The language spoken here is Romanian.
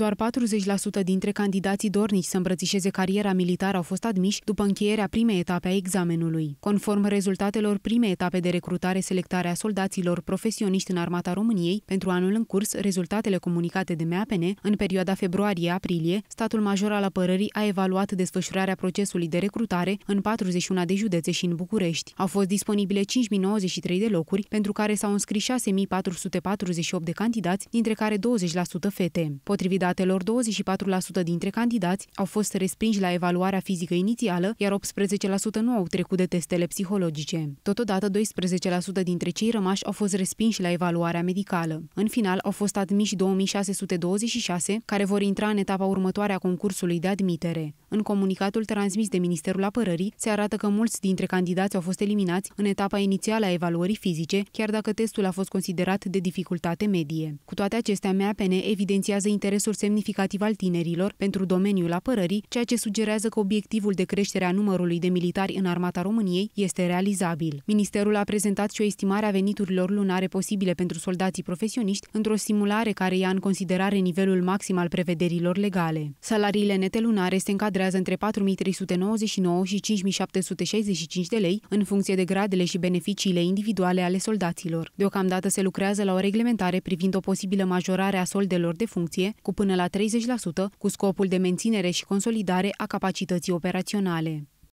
Doar 40% dintre candidații dornici să îmbrățișeze cariera militară au fost admiși după încheierea primei etape a examenului. Conform rezultatelor primei etape de recrutare selectare a soldaților profesioniști în Armata României, pentru anul în curs, rezultatele comunicate de MAPN, în perioada februarie-aprilie, statul major al apărării a evaluat desfășurarea procesului de recrutare în 41 de județe și în București. Au fost disponibile 5.093 de locuri, pentru care s-au înscris 6.448 de candidați, dintre care 20% fete. Potrivit datelor, 24% dintre candidați au fost respinși la evaluarea fizică inițială, iar 18% nu au trecut de testele psihologice. Totodată, 12% dintre cei rămași au fost respinși la evaluarea medicală. În final, au fost admiși 2626, care vor intra în etapa următoare a concursului de admitere. În comunicatul transmis de Ministerul Apărării, se arată că mulți dintre candidați au fost eliminați în etapa inițială a evaluării fizice, chiar dacă testul a fost considerat de dificultate medie. Cu toate acestea, MAPN evidențiază interesul semnificativ al tinerilor pentru domeniul apărării, ceea ce sugerează că obiectivul de creștere a numărului de militari în armata României este realizabil. Ministerul a prezentat și o estimare a veniturilor lunare posibile pentru soldații profesioniști într-o simulare care ia în considerare nivelul maxim al prevederilor legale. Salariile nete lunare se încadrează între 4.399 și 5.765 de lei în funcție de gradele și beneficiile individuale ale soldaților. Deocamdată se lucrează la o reglementare privind o posibilă majorare a soldelor de funcție cu până până la 30% cu scopul de menținere și consolidare a capacității operaționale.